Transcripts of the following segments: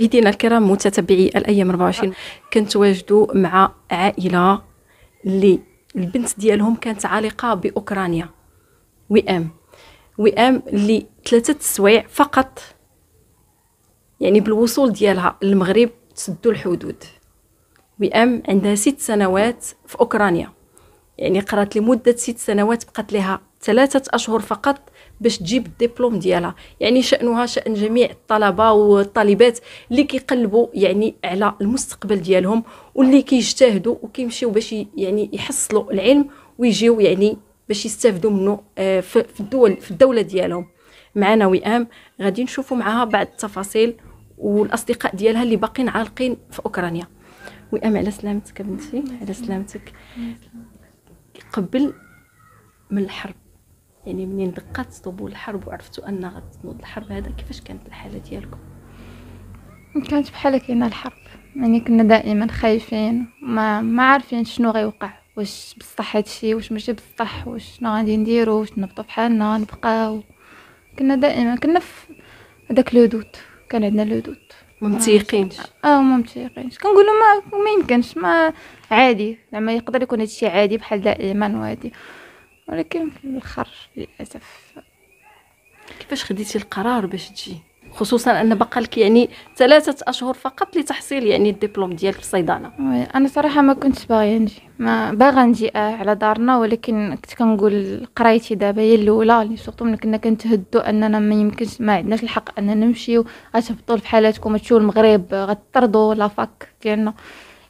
مشاهدينا الكرام متتبعي الايام 24 واجدوا مع عائله اللي البنت ديالهم كانت عالقه باوكرانيا وئام وئام اللي ثلاثه سوايع فقط يعني بالوصول ديالها للمغرب تسدوا الحدود وئام عندها ست سنوات في اوكرانيا يعني قرات لمده ست سنوات بقات لها ثلاثه اشهر فقط باش تجيب الدبلوم ديالها يعني شانها شان جميع الطلبه والطالبات اللي كيقلبوا يعني على المستقبل ديالهم واللي كيجتهدوا وكيمشيو باش يعني يحصلوا العلم ويجيو يعني باش يستافدوا منه آه، في الدول في الدوله ديالهم معنا وئام غادي نشوفوا معها بعض التفاصيل والاصدقاء ديالها اللي باقين عالقين في اوكرانيا وئام على سلامتك بنتي على سلامتك قبل من الحرب يعني منين دقات طبول الحرب وعرفتوا ان غتنوض الحرب هذا كيفاش كانت الحاله ديالكم كانت بحال كاينه الحرب يعني كنا دائما خايفين ما ما عارفين شنو غيوقع واش بصح هادشي واش ماشي بصح واش شنو غادي نديرو واش نبقى بحالنا نبقاو كنا دائما كنا في داك لو دوت كان عندنا لو دوت ما اه ما كنقولوا ما ما يمكنش ما عادي زعما يقدر يكون هادشي عادي بحال دائما وهادي ولكن في الاخر للاسف كيفاش خديتي القرار باش تجي خصوصا ان بقى لك يعني ثلاثه اشهر فقط لتحصيل يعني الدبلوم ديالك في الصيدله انا صراحه ما كنتش باغيه نجي ما باغا نجي آه على دارنا ولكن كنت كنقول قرايتي دابا هي الاولى اللي سورتو ملي كنا كنتهدوا اننا ما يمكنش ما عندناش الحق اننا نمشيو غتهبطوا في حالاتكم تمشيو المغرب غتطردوا لافاك ديالنا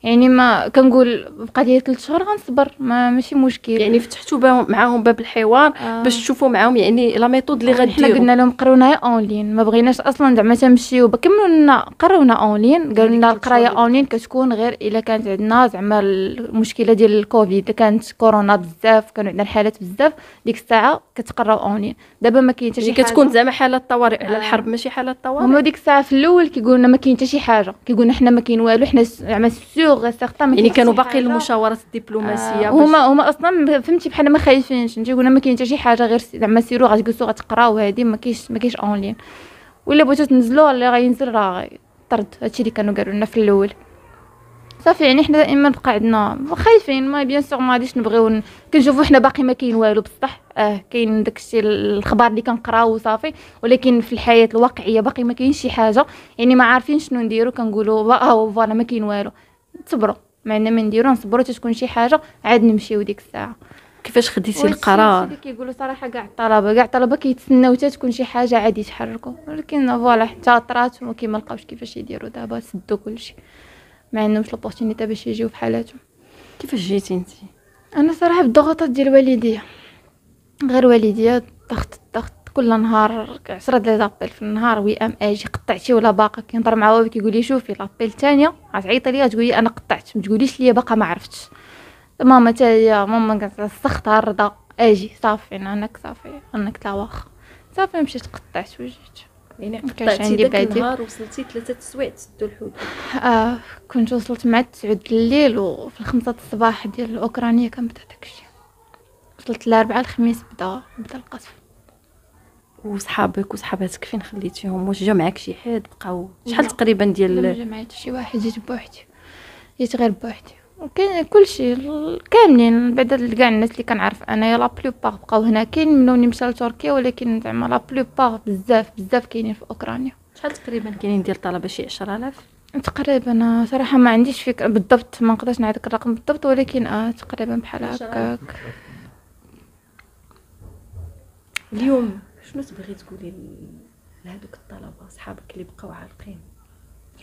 يعني ما كنقول بقى لي 3 شهور غنصبر ما ماشي مشكل يعني فتحتوا معاهم باب الحوار آه. باش تشوفوا معاهم يعني لا ميثود اللي آه، غديروا حنا قلنا لهم قرونا اونلاين ما بغيناش اصلا زعما تمشيو كملوا لنا قرونا اونلاين يعني قالوا لنا القرايه اونلاين كتكون غير الا كانت عندنا زعما المشكله ديال الكوفيد كانت كورونا بزاف كانوا عندنا الحالات بزاف ديك الساعه كتقراو اونلاين دابا ما كاين حتى شي يعني كتكون زعما حاله طوارئ على الحرب آه. ماشي حاله طوارئ هما ديك الساعه في الاول كيقولوا لنا ما كاين حتى شي حاجه كيقولوا حنا ما كاين والو حنا زعما سيغ سيغتان يعني كانوا باقي المشاورات الدبلوماسيه آه. هما هما اصلا فهمتي بحال ما خايفينش نجي قلنا ما كاين حتى شي حاجه غير زعما سيرو غتجلسوا غتقراو هادي ما كاينش ما كاينش اونلاين ولا بغيتو تنزلوا اللي غينزل راه طرد هادشي اللي كانوا قالوا لنا في الاول صافي يعني حنا دائما بقى عندنا خايفين ما بيان سور ما غاديش نبغيو كنشوفو حنا باقي ما كاين والو بصح اه كاين داكشي الخبر اللي كنقراو وصافي ولكن في الحياه الواقعيه باقي ما كاينش شي حاجه يعني ما عارفين شنو نديرو كنقولوا اه فوالا ما كاين والو نصبروا معنا ما نديرو نصبروا حتى تكون شي حاجه عاد نمشيو ديك الساعه كيفاش خديتي القرار اللي كيقولوا صراحه كاع الطلبه كاع الطلبه كيتسناو حتى تكون شي حاجه عادي يتحركوا ولكن فوالا حتى طرات وما لقاوش كيفاش يديروا دابا سدوا كلشي ما عندهمش لوبورتونيتي باش يجيو في حالاتهم كيفاش جيتي انت انا صراحه بالضغوطات ديال والديا غير والديا ضغط الضغط كل نهار عشرة د لابيل في النهار وي ام اجي قطعتي ولا باقا كنهضر مع بابا كيقول لي شوفي لابيل الثانيه غتعيطي ليا تقولي انا قطعت ما تقوليش ليا باقا ما عرفتش ماما تا هي ماما سخطها رضا اجي صافي انك صافي انك لا واخا صافي مشيت قطعت وجيت يعني قطعتي داك النهار وصلتي ثلاثة السوايع تسدو الحدود اه كنت وصلت مع تسعود الليل وفي الخمسة الصباح ديال الاوكرانية كان بدا داكشي وصلت لاربعة الخميس بدا بدا القصف وصحابك وصحاباتك فين خليتيهم واش جا معاك شي حد بقاو شحال تقريبا ديال لا جا معايا شي واحد جيت بوحدي جيت غير بوحدي وكاين كلشي كاملين بعدا كاع الناس اللي كنعرف انايا لا بلو بار بقاو هنا كاين منهم مشى لتركيا ولكن زعما لا بلو بار بزاف بزاف كاينين في اوكرانيا شحال تقريبا كاينين ديال الطلبه شي 10000 تقريبا انا آه، صراحه ما عنديش فكره بالضبط ما نقدرش نعطيك الرقم بالضبط ولكن آه تقريبا بحال هكاك اليوم شنو تبغي تقولي لهذوك الطلبه صحابك اللي بقاو عالقين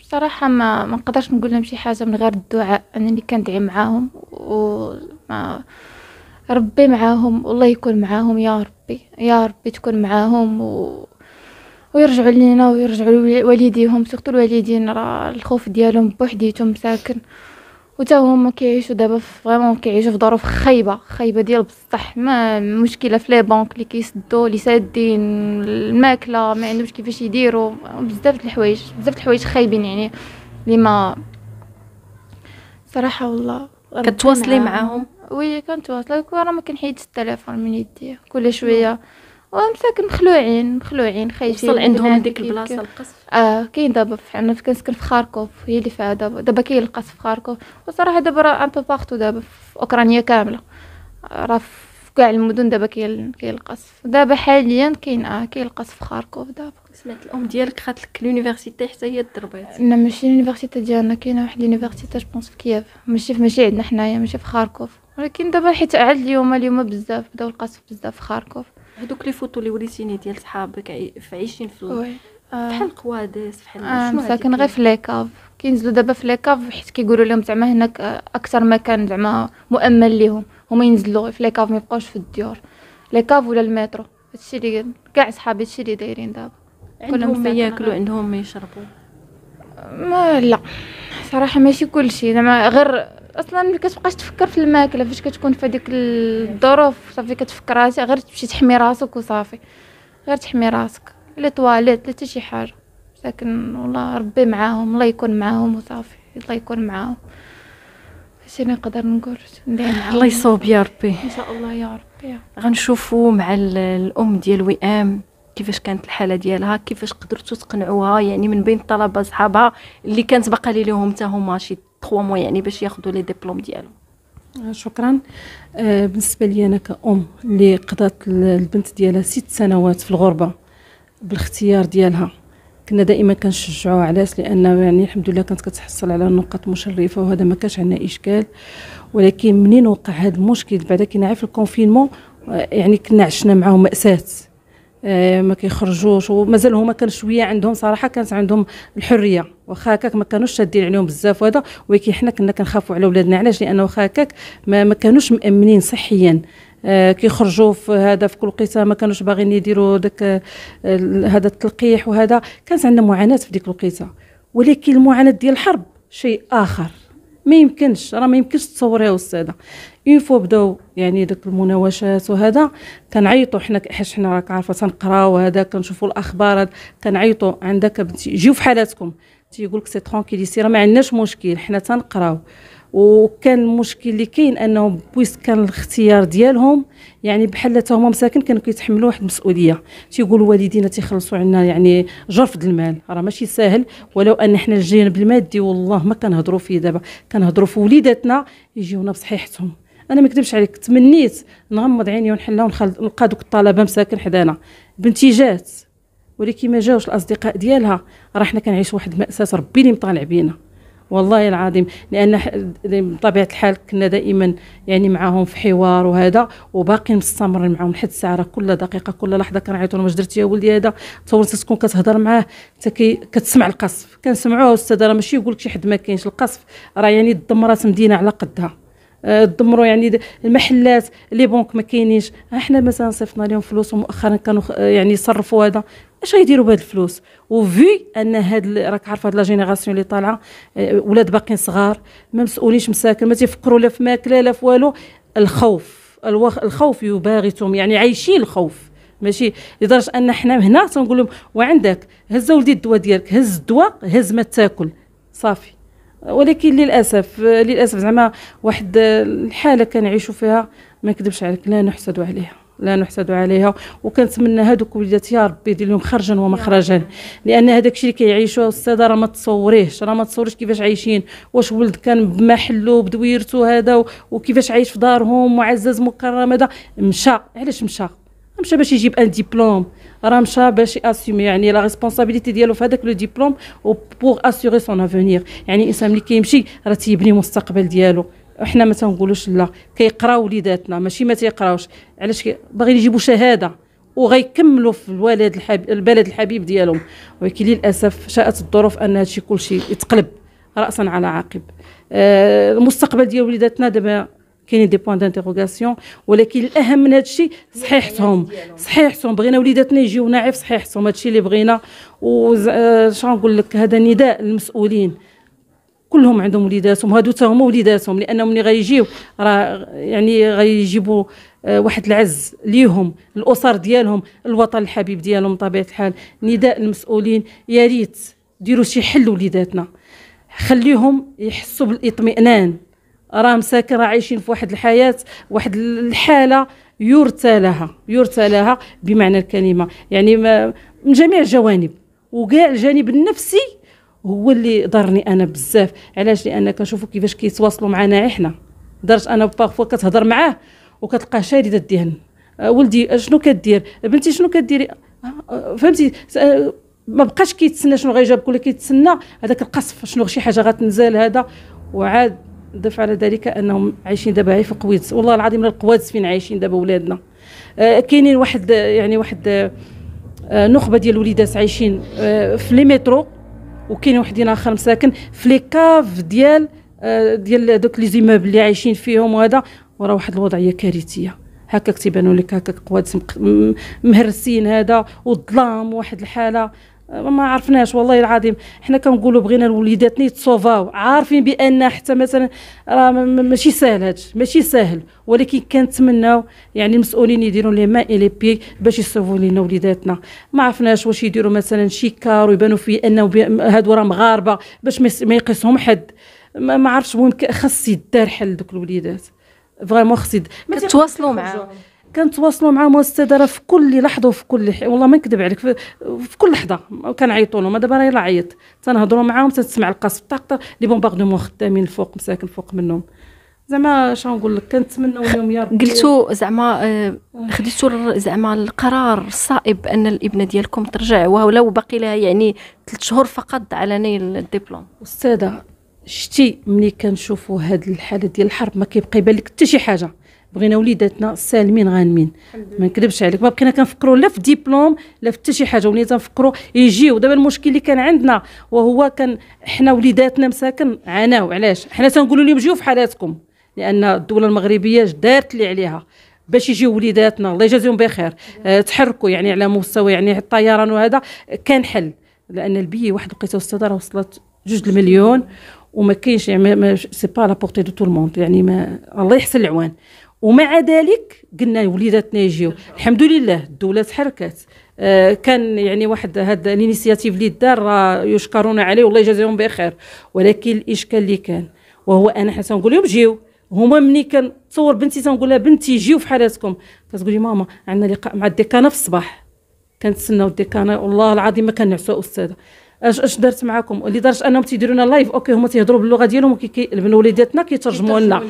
بصراحة ما ما نقدرش نقول لهم شي حاجة من غير الدعاء انني كندعي معاهم وما ربي معاهم والله يكون معاهم يا ربي يا ربي تكون معاهم و... ويرجعوا لينا ويرجعوا لوالديهم سورتو الوالدين راه الخوف ديالهم بوحديتهم ساكن وتا هما كيعيشوا دابا فريمون كيعيشوا في ظروف خايبه خايبه ديال بصح ما مشكله في لي بانك اللي كيسدوا اللي سادين الماكله ما عندهمش كيفاش يديروا بزاف الحوايج بزاف الحوايج خايبين يعني اللي ما صراحه والله كتواصلي معاهم وي كنتواصل راه ما كنحيدش التليفون من يدي كل شويه ومساك مخلوعين مخلوعين خايفين وصل عندهم هذيك البلاصه القصف اه كاين دابا انا كنسكن في خاركوف هي اللي فيها دابا دابا كاين القصف في خاركوف وصراحه دابا راه ان بو بارتو دابا في اوكرانيا كامله راه في كاع المدن دابا كاين كاين القصف دابا حاليا كاين اه كاين القصف في خاركوف دابا سمعت الام ديالك خات لك لونيفرسيتي حتى هي ضربات لا ماشي لونيفرسيتي ديالنا كاينه واحد لونيفرسيتي جوبونس في كييف ماشي ماشي عندنا حنايا ماشي في خاركوف ولكن دابا حيت عاد اليوم اليوم بزاف بداو القصف بزاف في خاركوف هذوك لي فوتو اللي وريتيني ديال صحابك في عايشين آه. في بحال قوادس بحال آه، ساكن غير في ليكاف كينزلوا دابا في ليكاف حيت كيقولوا لهم زعما هناك آه، اكثر مكان زعما مؤمن ليهم هما ينزلوا غير في ليكاف ما يبقاوش في الديور ليكاف ولا المترو هادشي اللي كاع صحابي هادشي اللي دايرين دابا عندهم ما ياكلوا عندهم ما يشربوا ما لا صراحه ماشي كلشي زعما غير اصلا ما كتبقاش تفكر في الماكله فاش كتكون في هذيك الظروف صافي كتفكر راسك غير تمشي تحمي راسك وصافي غير تحمي راسك لا تواليت لا شي حاجه لكن والله ربي معاهم الله يكون معاهم وصافي الله يكون معاهم هادشي اللي نقدر نقول الله يصوب يا ربي ان شاء الله يا ربي غنشوفوا مع الام ديال وئام كيفاش كانت الحاله ديالها كيفاش قدرتوا تقنعوها يعني من بين الطلبه صحابها اللي كانت باقا لي لهم حتى هما شي 3 موا يعني باش ياخذوا لي ديبلوم ديالهم آه، شكرا آه، بالنسبه لي انا كأم اللي قضات البنت ديالها ست سنوات في الغربه بالاختيار ديالها كنا دائما كنشجعوا علاش لان يعني الحمد لله كانت كتحصل على نقاط مشرفه وهذا ما كانش عندنا اشكال ولكن منين وقع هذا المشكل بعدا كنا عارف الكونفينمون آه، يعني كنا عشنا معاه ماساه آه، ما كيخرجوش ومازال هما كان شويه عندهم صراحه كانت عندهم الحريه واخا هكاك ما كانوش شادين عليهم بزاف وهذا ولكن حنا كنا كنخافوا على ولادنا علاش لانه واخا هكاك ما, ما كانوش مامنين صحيا آه كيخرجوا في هذا في كل قصه ما كانوش باغيين يديروا داك آه، هذا التلقيح وهذا كانت عندنا معاناه في ديك الوقيته ولكن المعاناه ديال الحرب شيء اخر ما يمكنش راه ما يمكنش تصوريها الساده اون فوا بداو يعني داك المناوشات وهذا كنعيطوا حنا حيت حنا راك عارفه تنقراو وهذا كنشوفوا الاخبار كنعيطوا عندك بنتي جيو في حالاتكم تيقول لك سي ترونكيليتي راه ما عندناش مشكل حنا تنقراو وكان المشكل اللي كاين انهم بويس كان الاختيار ديالهم يعني بحال حتى هما مساكن كانوا كيتحملوا واحد المسؤوليه تيقولوا والدينا تيخلصوا عنا يعني جرف المال راه ماشي ساهل ولو ان حنا الجانب المادي والله ما كنهضروا فيه دابا كنهضروا في وليداتنا يجيونا بصحيحتهم انا ما نكذبش عليك تمنيت نغمض عيني ونحلها ونلقى دوك الطلبه مساكن حدانا بنتي جات ولكن ما جاوش الاصدقاء ديالها راه حنا كنعيشوا واحد الماساه ربي اللي مطالع بينا والله العظيم لان بطبيعه الحال كنا دائما يعني معاهم في حوار وهذا وباقي مستمر معاهم لحد الساعه كل دقيقه كل لحظه كنعيطوا لهم واش درتي يا ولدي هذا تصور تكون كتهضر معاه حتى كتسمع القصف كنسمعوه استاذ راه ماشي يقول لك شي حد ما كاينش القصف راه يعني دمرات مدينه على قدها دمروا يعني المحلات لي بونك ما كاينينش احنا مثلا صيفطنا لهم فلوس ومؤخرا كانوا يعني يصرفوا هذا اش غيديروا بهاد الفلوس وفي ان هاد راك عارف هاد لا جينيراسيون اللي طالعه آه، ولاد باقيين صغار ما مسؤولينش مساكن ما تيفكروا لا في ماكله لا في والو الخوف الوخ... الخوف يباغتهم يعني عايشين الخوف ماشي لدرجه ان حنا هنا تنقول لهم وعندك هز ولدي الدواء ديالك هز الدواء هز ما تاكل صافي ولكن للاسف للاسف زعما واحد الحاله كنعيشوا فيها ما نكذبش عليك لا نحسد عليها لا نحسد عليها وكنتمنى هذوك وليدات يا ربي يدير لهم خرجا ومخرجا لان هذاك الشيء اللي كيعيشوه الساده راه ما تصوريهش راه ما تصوريش كيفاش عايشين واش ولد كان بمحلو بدويرته هذا وكيفاش عايش في دارهم معزز مكرم هذا مشى علاش مشى مشى باش يجيب ان ديبلوم راه مشى باش ياسومي يعني لا ريسبونسابيلتي ديالو في هذاك لو ديبلوم بوغ اسيغي سون افونير يعني الانسان ملي كيمشي راه تيبني المستقبل ديالو احنا ما تنقولوش لا كيقراو وليداتنا ماشي ما تيقراوش علاش باغيين يجيبوا شهاده وغيكملوا في الولد الحبيب البلد الحبيب ديالهم ولكن للاسف شاءت الظروف ان هادشي كلشي يتقلب راسا على عقب آه، المستقبل ديال وليداتنا دابا كاينين دي بوان دانتيغوغاسيون ولكن الاهم من هذا الشيء صحيحتهم صحيحتهم بغينا وليداتنا يجيو نعرف صحيحتهم هذا الشيء اللي بغينا وش آه، نقول لك هذا نداء للمسؤولين كلهم عندهم وليداتهم هادو تا هما وليداتهم لانهم اللي غيجيو راه يعني غيجيبوا آه، واحد العز ليهم الاسر ديالهم الوطن الحبيب ديالهم بطبيعه الحال نداء المسؤولين يا ريت ديروا شي حل وليداتنا خليهم يحسوا بالاطمئنان راهم ساكن راه عايشين في واحد الحياه واحد الحاله يرثى لها يرثى لها بمعنى الكلمه يعني ما من جميع الجوانب وكاع الجانب النفسي هو اللي ضرني انا بزاف علاش لان كنشوفوا كيفاش كيتواصلوا معنا احنا درت انا فوا كتهضر معاه وكتلقاه شارد الذهن آه، ولدي آه، شنو كدير بنتي شنو كديري آه، فهمتي ما بقاش كيتسنى شنو غيجاوبك ولا كيتسنى هذاك القصف شنو شي حاجه غتنزل هذا وعاد ضف على ذلك انهم عايشين دابا في قويتس والله العظيم لا القوادس فين عايشين دابا ولادنا آه، كاينين واحد يعني واحد آه، نخبه ديال الوليدات عايشين آه، في لي مترو وكاين وحدين اخر مساكن في لي كاف ديال ديال دوك لي زيموبل اللي عايشين فيهم وهذا ورا واحد الوضعيه كارثيه هكاك تيبانوا لك هكاك قوادس مهرسين هذا والظلام واحد الحاله آه، ما عرفناش والله العظيم حنا كنقولوا بغينا وليداتنا يتصوفاو عارفين بان حتى مثلا راه ماشي ساهل هادشي ماشي ساهل ولكن كنتمناو يعني المسؤولين يديروا لي ما لي بي باش يصوفوا لينا وليداتنا ما عرفناش واش يديروا مثلا شي كار ويبانوا في انه هادو راه مغاربه باش ما يقيسهم حد ما, ما عرفتش المهم خاص يدار حل دوك الوليدات فريمون خص كتواصلوا معاهم كنتواصلوا مع المستداره في كل لحظه وفي كل حي. والله ما نكذب عليك في, في كل لحظه كنعيطوا لهم دابا راه يلا عيط تنهضروا معاهم تسمع القصف طاق لي بومباردومون خدامين الفوق مساكن فوق منهم زعما شنو نقول لك كنتمنوا اليوم يا ربي قلتوا زعما آه، خديتوا زعما القرار الصائب ان الابنه ديالكم ترجع ولو باقي لها يعني ثلاث شهور فقط على نيل الدبلوم استاذه شتي ملي كنشوفوا هاد الحاله ديال الحرب ما كيبقى يبان لك حتى شي حاجه بغينا وليداتنا سالمين غانمين ما نكذبش عليك ما بقينا كنفكروا لا في ديبلوم لا في حتى شي حاجه ولينا تنفكروا يجيو دابا المشكل اللي كان عندنا وهو كان حنا وليداتنا مساكن عاناو علاش حنا تنقولوا لهم جيو في حالاتكم لان الدوله المغربيه دارت اللي عليها باش يجيو وليداتنا الله يجازيهم بخير أه تحركوا يعني على مستوى يعني الطيران وهذا كان حل لان البي واحد لقيته الصداره راه وصلت جوج المليون وما كاينش يعني سي با لابورتي دو تو الموند يعني ما الله يحسن العوان ومع ذلك قلنا وليداتنا يجيو الحمد لله الدوله تحركت آه، كان يعني واحد هذا الانيسياتيف اللي دار يشكرون عليه والله يجازيهم بخير ولكن الاشكال اللي كان وهو انا حتى نقول لهم جيو هما ملي كنتصور بنتي تنقول لها بنتي جيو في حالاتكم كتقول لي ماما عندنا لقاء مع الديكانه في الصباح كنتسناو الديكانه والله العظيم ما كنعسوا استاذه اش اش درت معاكم لدرجه انهم تيديرونا لايف اوكي هما تيهضروا باللغه ديالهم من وليداتنا كيترجموا لنا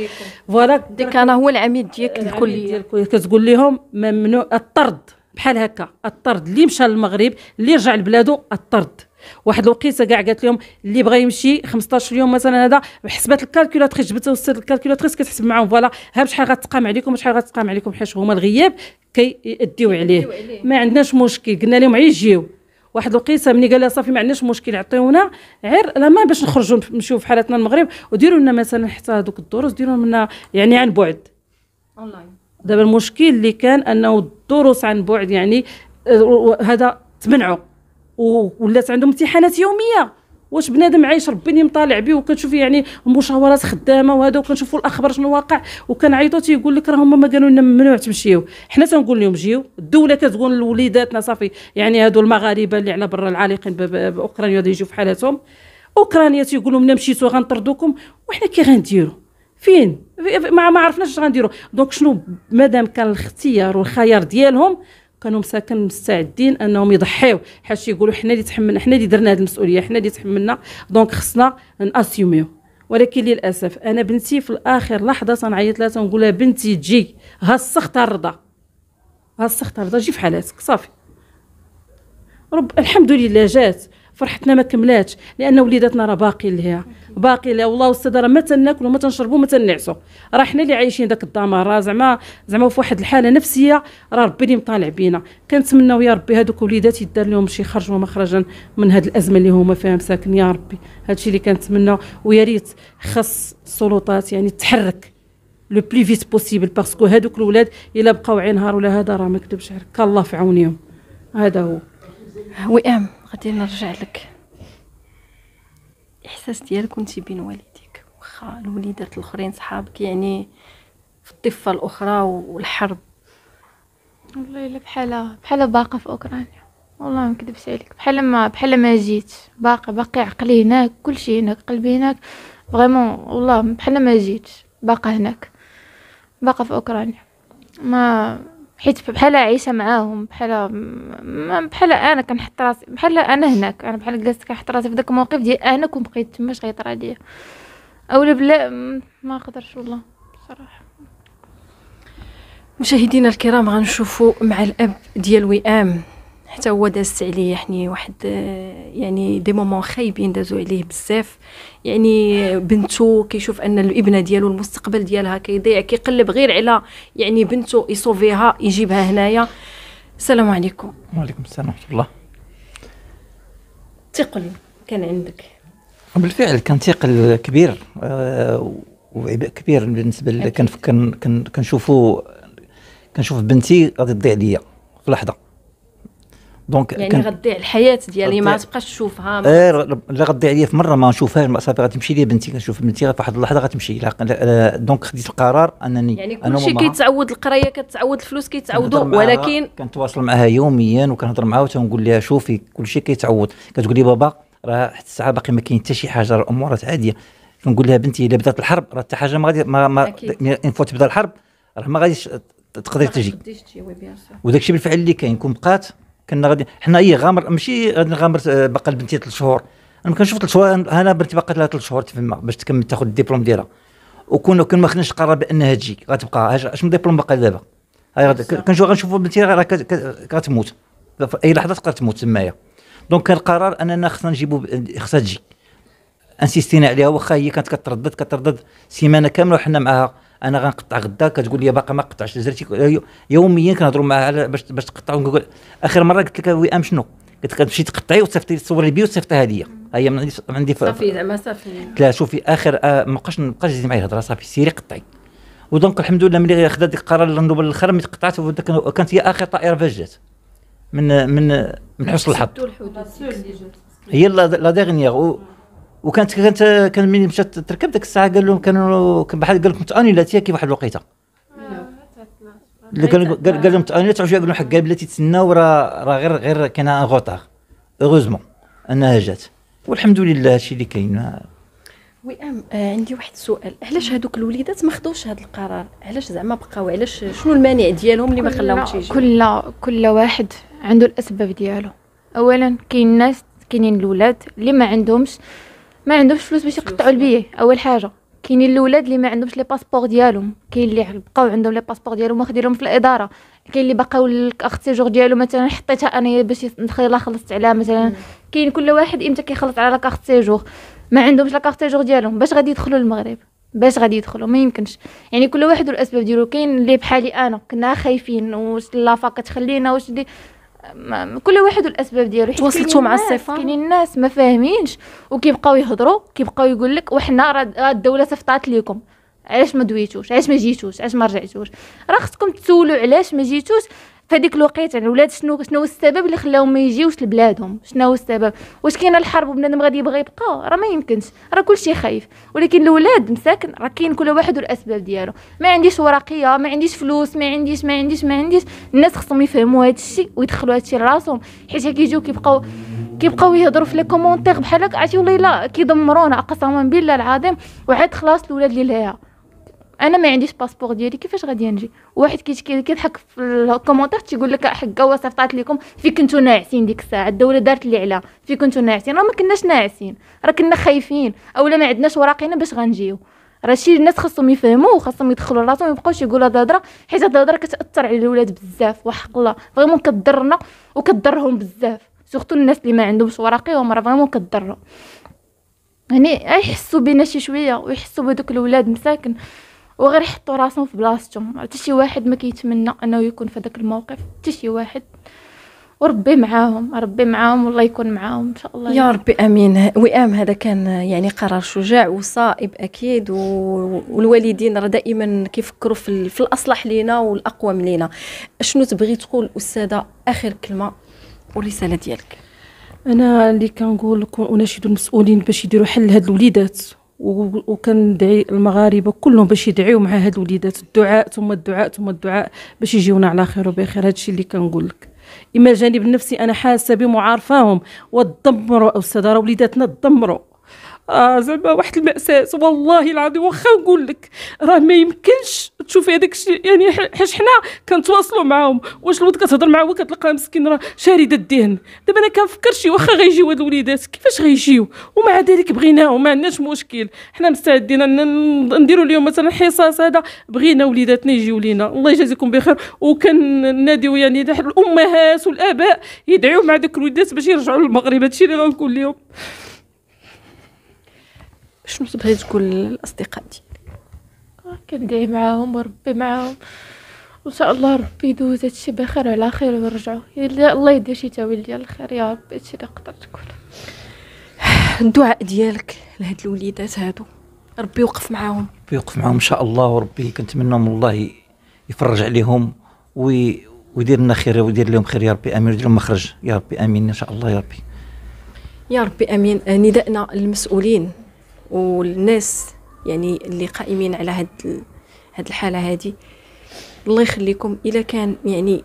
فوالا ديك انا هو العميد ديالك الكليه كتقول لهم ممنوع الطرد بحال هكا الطرد اللي مشى للمغرب اللي رجع لبلادو الطرد واحد الوقيته كاع قالت لهم اللي بغى يمشي 15 يوم مثلا هذا حسبات الكالكولاتريس جبتها السيد الكالكولاتريس كتحسب معاهم فوالا ها بشحال غتقام عليكم شحال غتقام عليكم حيت هما الغياب كيديو عليه ما عندناش مشكل قلنا لهم عيجيو واحد القيسه ملي قال لها صافي ما عندناش مشكل عطيونا غير ما باش نخرجوا نمشيو في حالتنا المغرب وديروا لنا مثلا حتى هذوك الدروس ديروا لنا يعني عن بعد اونلاين دابا المشكل اللي كان انه الدروس عن بعد يعني آه، هذا تمنعوا ولات عندهم امتحانات يوميه واش بنادم عايش ربي مطالع به وكتشوف يعني مشاورات خدامه وهذا وكنشوفوا الاخبار شنو واقع وكنعيطوا تيقول لك راه هما ما قالوا لنا ممنوع تمشيو حنا تنقول لهم جيو الدوله كتقول لوليداتنا صافي يعني هادو المغاربه اللي على برا العالقين باوكرانيا غادي يجيو في حالاتهم اوكرانيا تيقولوا لنا مشيتوا غنطردوكم وحنا كي غنديروا فين ما عرفناش اش غنديروا دونك شنو مادام كان الاختيار والخيار ديالهم كانوا مساكن مستعدين انهم يضحيو حيت يقولوا حنا اللي تحملنا حنا اللي درنا هذه المسؤوليه حنا اللي تحملنا دونك خصنا ناسيوميو ولكن للاسف انا بنتي في الاخر لحظه تنعيط لها تنقول لها بنتي تجي ها السخطه الرضا ها السخطه الرضا جي في حالاتك صافي رب الحمد لله جات فرحتنا ما كملاتش لان وليداتنا راه باقي لها باقي لها والله استاذ راه ما تناكلوا ما تنشربوا ما تنعسوا راه حنا اللي عايشين داك الدمار راه زعما زعما في واحد الحاله نفسيه راه ربي اللي مطالع بينا كنتمناو يا ربي هذوك وليدات يدار لهم شي خرج ومخرجا من هذه الازمه اللي هما فيها مساكن يا ربي هادشي اللي كنتمناو ويا ريت خص السلطات يعني تحرك لو بلي فيت بوسيبل باسكو هادوك الاولاد الا بقاو عين نهار ولا هذا راه ما نكذبش عليك الله في عونيهم هذا هو وئام غادي نرجع لك احساس ديالك وانت بين والديك واخا الوليدات الاخرين صحابك يعني في الضفه الاخرى والحرب والله الا بحال بحال باقه في اوكرانيا والله ما نكذبش عليك بحال ما بحال ما جيت باقي باقي عقلي هناك كل شيء هناك قلبي هناك فريمون والله بحال ما جيت باقا هناك باقا في اوكرانيا ما حيت بحال عايشه معاهم بحال بحال انا كنحط راسي بحال انا هناك انا بحال جلست كنحط راسي في داك الموقف ديال انا كون بقيت تما اش غيطرى ليا اولا بلا ما قدرش والله بصراحه مشاهدينا الكرام غنشوفوا مع الاب ديال وئام حتى هو دازت عليه يعني واحد يعني دي مومون خايبين دازو عليه بزاف يعني بنته كيشوف ان الابنه ديالو المستقبل ديالها كيضيع كيقلب غير على يعني بنته يصوفيها يجيبها هنايا السلام عليكم وعليكم السلام ورحمه الله تقل كان عندك بالفعل كان ثقل كبير آه، وعبء كبير بالنسبه لي كنشوفو كنشوف بنتي غادي تضيع عليا في لحظه دونك يعني غدي الحياه ديالي ما تبقاش تشوفها اه لا غدي عليا في مره ما نشوفهاش صافي غتمشي لي بنتي كنشوف بنتي في واحد اللحظه غتمشي دونك خديت القرار انني يعني كلشي كيتعود القرايه كتعود الفلوس كيتعودوا ولكن كنتواصل معها يوميا وكنهضر معها وتنقول لها شوفي كلشي كيتعود كتقول لي بابا راه حتى الساعه باقي ما كاين حتى شي حاجه الامور راه عاديه كنقول لها بنتي الا بدات الحرب راه حتى حاجه ما غادي ما ما يعني فوا تبدا الحرب راه ما غاديش تقدر تجي وداك الشيء بالفعل اللي كاين كون بقات كنا غادي حنا اي غامر ماشي غادي نغامر آه، باقا لبنتي ثلاث شهور انا كنشوف ثلاث شهور انا بنتي باقا لها ثلاث شهور تما باش تكمل تاخذ الدبلوم ديالها وكون كون ما خدناش قرار بانها تجي غتبقى اشنو دبلوم باقا دابا كنشوف غنشوف بنتي راه كتموت في اي لحظه تقدر تموت تمايا دونك كان القرار اننا خصنا نجيبو خصها تجي انسيستينا عليها واخا هي كانت كتردد كتردد سيمانه كامله وحنا معاها انا غنقطع غدا كتقول لي باقا ما قطعش درتي أيوه، يوميا كنهضروا معها باش باش تقطع ونقول اخر مره قلت لك ام شنو قلت لك تمشي تقطعي وتصيفطي تصوري بي وتصيفطيها ليا ها هي من عندي عندي صافي زعما صافي قلت لها شوفي اخر آه ما بقاش ما بقاش تزيد معايا الهضره صافي سيري قطعي ودونك الحمد لله ملي خدا ديك القرار النوبه الاخر ملي قطعت كانت هي اخر طائره فاش جات من من من حسن الحظ هي لا ديغنييغ وكانت كانت كان ملي مشات تركب ديك الساعه قال لهم كانوا بحال قال لكم تانيلات ياك واحد الوقيته قال قال لهم تانيلات تعرفوا قال لهم حق بلاتي تسناو راه راه غير غير كان ان غوتار اوغوزمون انها جات والحمد لله هادشي اللي كاين وي ام آه عندي واحد السؤال علاش هادوك الوليدات ما خدوش هذا القرار علاش زعما بقاو علاش شنو المانع ديالهم اللي ما خلاهمش يجيو كل كل واحد عنده الاسباب ديالو اولا كاين ناس كاينين الولاد اللي ما عندهمش آه ما عندهمش فلوس باش يقطعوا البيه اول حاجه كاينين الاولاد اللي ما عندهمش لي باسبور ديالهم كاين اللي بقاو عندهم لي باسبور ديالهم واخدينهم في الاداره كاين اللي بقاو الاخ سيجور ديالو مثلا حطيتها انا باش لا خلصت عليها مثلا كاين كل واحد امتى كيخلص على لاكارت سيجور ما عندهمش لاكارت سيجور ديالهم باش غادي يدخلوا المغرب باش غادي يدخلوا ما يمكنش يعني كل واحد والاسباب ديالو كاين اللي بحالي انا كنا خايفين واش لافا كتخلينا واش دي ما كل واحد والاسباب ديالو تواصلتوا مع الصفه كاينين الناس ما فاهمينش وكيبقاو يهضروا كيبقاو يقول لك وحنا راه الدوله صفطات ليكم علاش ما دويتوش علاش ما جيتوش علاش ما رجعتوش راه خصكم تسولوا علاش ما جيتوش فديك الوقيته يعني الولاد شنو شنو السبب اللي خلاهم ما يجيوش لبلادهم شنو هو السبب واش كاينه الحرب وبنادم غادي يبغى يبقى راه ما يمكنش راه كلشي خايف ولكن الولاد مساكن راه كاين كل واحد والاسباب ديالو ما عنديش ورقيه ما عنديش فلوس ما عنديش ما عنديش ما عنديش الناس خصهم يفهموا هذا الشيء ويدخلوا هذا الشيء لراسهم حيت كيجيو كيبقاو كيبقاو يهضروا في لي كومونتير بحال هكا عرفتي والله الا كيدمرونا قسما بالله العظيم وعاد خلاص الولاد اللي لها انا ما عنديش باسبور ديالي كيفاش غادي نجي واحد كيضحك في الكومونتير تيقول لك هو صيفطات لكم في كنتو ناعسين ديك الساعه الدوله دارت لي على في كنتو ناعسين راه ما كناش ناعسين راه كنا خايفين اولا ما عندناش وراقينا باش غنجيو راه شي الناس خاصهم يفهموا وخاصهم يدخلوا راسهم ميبقاوش يقولوا هاد الهضره حيت هاد الهضره كتاثر على الاولاد بزاف وحق الله فريمون كضرنا وكضرهم بزاف سورتو الناس اللي ما عندهمش وراقيهم راه فريمون كضرهم يعني يحسوا بينا شي شويه ويحسوا بدوك الاولاد مساكن وغير يحطوا راسهم في بلاصتهم حتى شي واحد ما كيتمنى انه يكون في داك الموقف حتى شي واحد وربي معاهم ربي معاهم والله يكون معاهم ان شاء الله يا ربي امين وئام هذا كان يعني قرار شجاع وصائب اكيد و... والوالدين راه دائما كيفكروا في, ال... في الاصلح لينا والاقوم لينا شنو تبغي تقول استاذه اخر كلمه والرساله ديالك انا اللي كنقول اناشد المسؤولين باش يديروا حل هاد الوليدات وكندعي المغاربه كلهم باش يدعيو مع هاد الوليدات الدعاء ثم الدعاء ثم الدعاء باش يجيونا على خير وبخير هادشي اللي كنقول لك اما الجانب النفسي انا حاسه بهم وعارفاهم وتدمروا استاذ راه وليداتنا تدمروا اه زعما واحد المأساة والله العظيم واخا نقول لك راه ما يمكنش تشوفي هذاك الشيء يعني حيت حنا كنتواصلوا معاهم واش الولد كتهضر معاه وكتلقاه مسكين راه شارد الدهن دابا انا كنفكر شي واخا غيجيو هاد الوليدات كيفاش غيجيو ومع ذلك بغيناهم ما عندناش مشكل حنا مستعدين نديروا اليوم مثلا حصص هذا بغينا وليداتنا يجيو لينا الله يجازيكم بخير وكنناديو يعني الامهات والاباء يدعيو مع ذوك الوليدات باش يرجعوا للمغرب هادشي اللي غنقول لهم شنو تبغي تقول للاصدقاء ديالك آه، كندعي معاهم وربي معاهم وان شاء الله ربي يدوز هادشي بخير وعلى خير ويرجعوا الله يدي شي تاويل ديال الخير يا ربي هادشي اللي قدرت تقول الدعاء ديالك لهاد الوليدات هادو ربي يوقف معاهم ربي يوقف معاهم ان شاء الله وربي كنتمناهم الله يفرج عليهم وي ويدير لنا خير ويدير لهم خير يا ربي امين ويدير لهم مخرج يا ربي امين ان شاء الله يا ربي يا ربي امين آه، ندائنا للمسؤولين والناس يعني اللي قائمين على هاد هاد الحاله هادي الله يخليكم الا كان يعني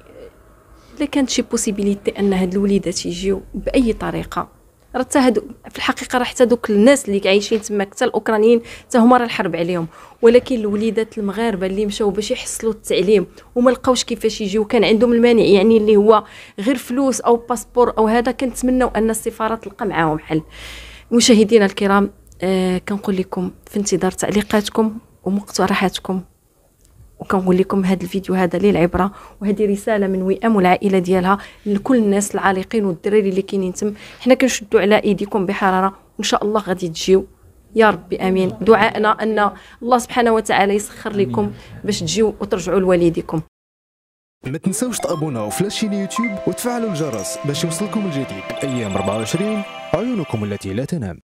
الا كانت شي بوسيبيليتي ان هاد الوليدات يجيو باي طريقه راه حتى هادو في الحقيقه راه حتى دوك الناس اللي عايشين تما حتى الاوكرانيين حتى هما راه الحرب عليهم ولكن الوليدات المغاربه اللي مشاو باش يحصلوا التعليم وما لقاوش كيفاش يجيو كان عندهم المانع يعني اللي هو غير فلوس او باسبور او هذا كنتمناو ان السفاره تلقى معاهم حل مشاهدينا الكرام آه كنقول لكم في انتظار تعليقاتكم ومقترحاتكم وكنقول لكم هذا الفيديو هذا للعبره وهذه رساله من وئام والعائله ديالها لكل الناس العالقين والدراري اللي كاينين تم حنا كنشدوا على ايديكم بحراره وان شاء الله غادي تجيو يا ربي امين دعائنا ان الله سبحانه وتعالى يسخر لكم باش تجيو وترجعوا لوالديكم ما تنساوش تابوناو في لاشين يوتيوب وتفعلوا الجرس باش يوصلكم الجديد ايام 24 عيونكم التي لا تنام